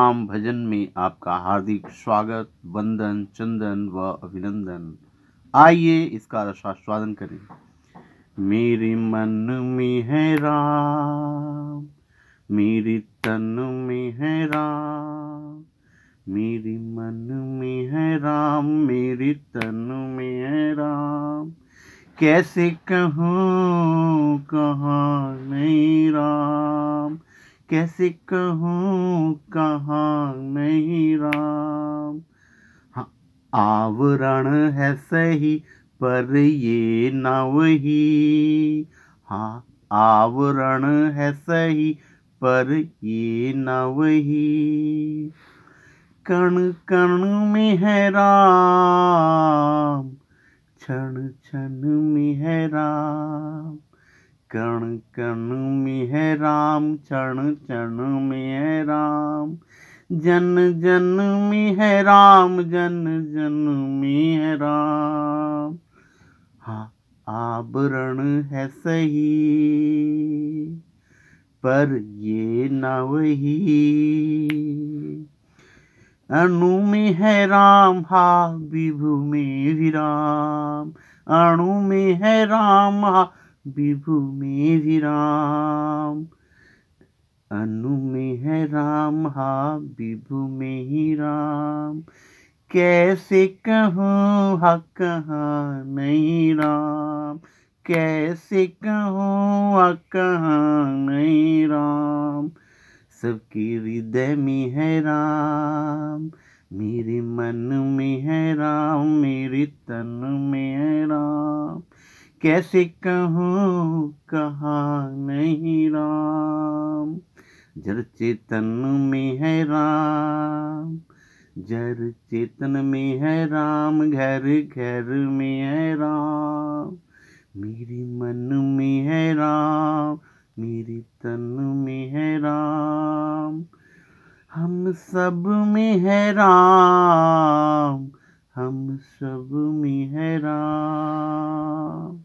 राम भजन में आपका हार्दिक स्वागत वंदन चंदन व अभिनंदन आइए इसका रसास्वादन करें मेरे मन में है राम मेरे तन में है राम मेरे मन में है राम मेरे तन में है राम कैसे कहूँ कहाँ नहीं राम कैसे कहूँ कहाँ नहीं राम आवरण है सही पर ये न वही हाँ आवरण है सही पर ये न वही हाँ, कण कण में है राम क्षण क्षण में है राम कण कण में है राम क्षण क्षण में है राम जन जन में है राम जन जन में है राम हाँ आभरण है सही पर ये न वही अणु में है राम हा विभु में विराम अणु में है राम हा विभु मेरी राम अनु में है राम हा विभु में ही राम कैसे कहूँ हा कहाँ नहीं राम कैसे कहूँ हा कहाँ नहीं राम सबके हृदय में है राम मेरे मन में है राम मेरे तन में कैसे कहूँ कहा नहीं राम जर चेतन में है राम जर चेतन में है राम घर घर में है राम मेरे मन में है राम मेरे तन में है राम हम सब में है राम हम सब में है राम